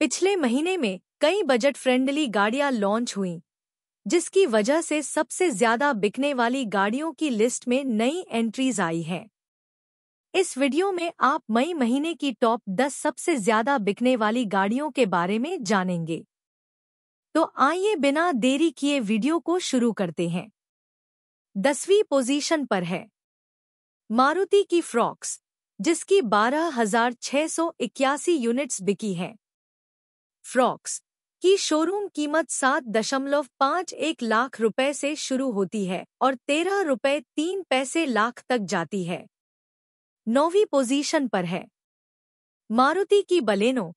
पिछले महीने में कई बजट फ्रेंडली गाड़ियां लॉन्च हुईं, जिसकी वजह से सबसे ज्यादा बिकने वाली गाड़ियों की लिस्ट में नई एंट्रीज आई हैं इस वीडियो में आप मई महीने की टॉप 10 सबसे ज्यादा बिकने वाली गाड़ियों के बारे में जानेंगे तो आइए बिना देरी किए वीडियो को शुरू करते हैं दसवीं पोजीशन पर है मारुति की फ्रॉक्स जिसकी बारह यूनिट्स बिकी हैं फ्रॉक्स की शोरूम कीमत सात दशमलव पाँच एक लाख रुपए से शुरू होती है और तेरह रुपए तीन पैसे लाख तक जाती है नौवीं पोजीशन पर है मारुति की बलेनो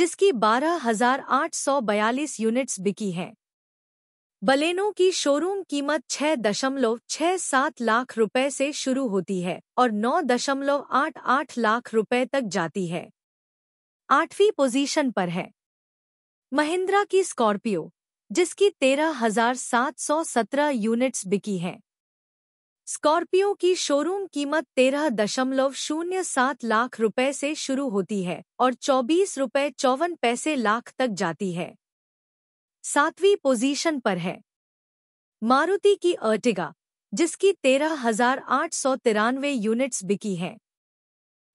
जिसकी बारह हजार आठ सौ बयालीस यूनिट्स बिकी हैं बलेनो की शोरूम कीमत छह दशमलव छह सात लाख रुपए से शुरू होती है और नौ दशमलव आठ आठ लाख रुपए तक जाती है आठवीं पोजीशन पर है महिंद्रा की स्कॉर्पियो जिसकी 13,717 यूनिट्स बिकी हैं स्कॉर्पियो की शोरूम कीमत तेरह दशमलव शून्य सात लाख रुपए से शुरू होती है और चौबीस रुपए चौवन पैसे लाख तक जाती है सातवीं पोजीशन पर है मारुति की अर्टिगा जिसकी तेरह हजार आठ सौ तिरानवे यूनिट्स बिकी हैं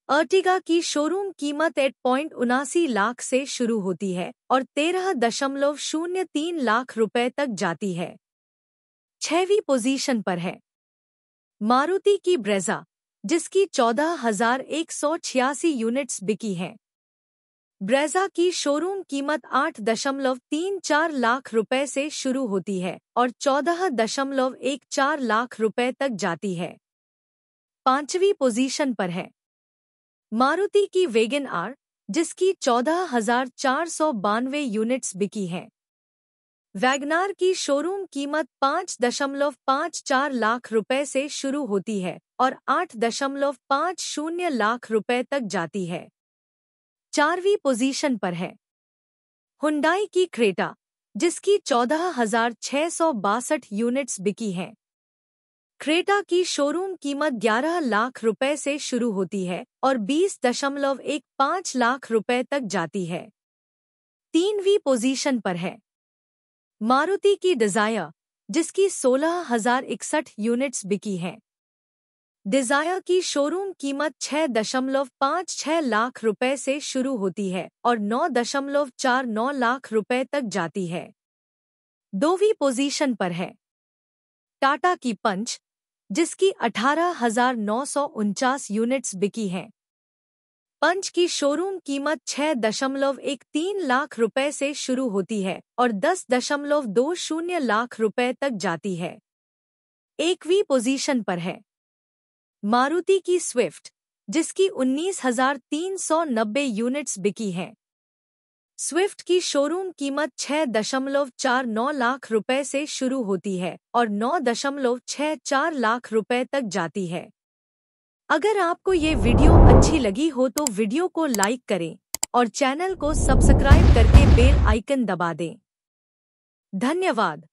अर्टिगा की शोरूम कीमत एट पॉइंट उनासी लाख से शुरू होती है और तेरह दशमलव शून्य तीन लाख रुपए तक जाती है छवी पोजीशन पर है मारुति की ब्रेजा जिसकी चौदह हजार एक सौ छियासी यूनिट्स बिकी हैं ब्रेजा की शोरूम कीमत आठ दशमलव तीन चार लाख रुपए से शुरू होती है और चौदह दशमलव एक चार लाख रुपए तक जाती है पांचवी पोजीशन पर है मारुति की वेगन आर जिसकी चौदह हजार चार सौ बानवे यूनिट्स बिकी हैं वैगनार की शोरूम कीमत पाँच दशमलव पाँच चार लाख रुपए से शुरू होती है और आठ दशमलव पाँच शून्य लाख रुपए तक जाती है चारवीं पोजीशन पर है हुंडाई की क्रेटा जिसकी चौदह हजार छह सौ बासठ यूनिट्स बिकी हैं क्रेटा की शोरूम कीमत 11 लाख रुपए से शुरू होती है और 20.15 लाख रुपए तक जाती है तीनवीं पोजीशन पर है मारुति की डिजायर जिसकी इकसठ यूनिट्स बिकी हैं डिजायर की शोरूम कीमत 6.56 लाख रुपए से शुरू होती है और 9.49 लाख रुपए तक जाती है दोवी पोजीशन पर है टाटा की पंच जिसकी अठारह यूनिट्स बिकी हैं पंच की शोरूम कीमत छह दशमलव एक तीन लाख रुपए से शुरू होती है और दस दशमलव दो शून्य लाख रुपए तक जाती है एकवी पोजीशन पर है मारुति की स्विफ्ट जिसकी 19,390 यूनिट्स बिकी हैं स्विफ्ट की शोरूम कीमत छह दशमलव चार नौ लाख रुपए से शुरू होती है और नौ दशमलव छह चार लाख रुपए तक जाती है अगर आपको ये वीडियो अच्छी लगी हो तो वीडियो को लाइक करें और चैनल को सब्सक्राइब करके बेल आइकन दबा दें धन्यवाद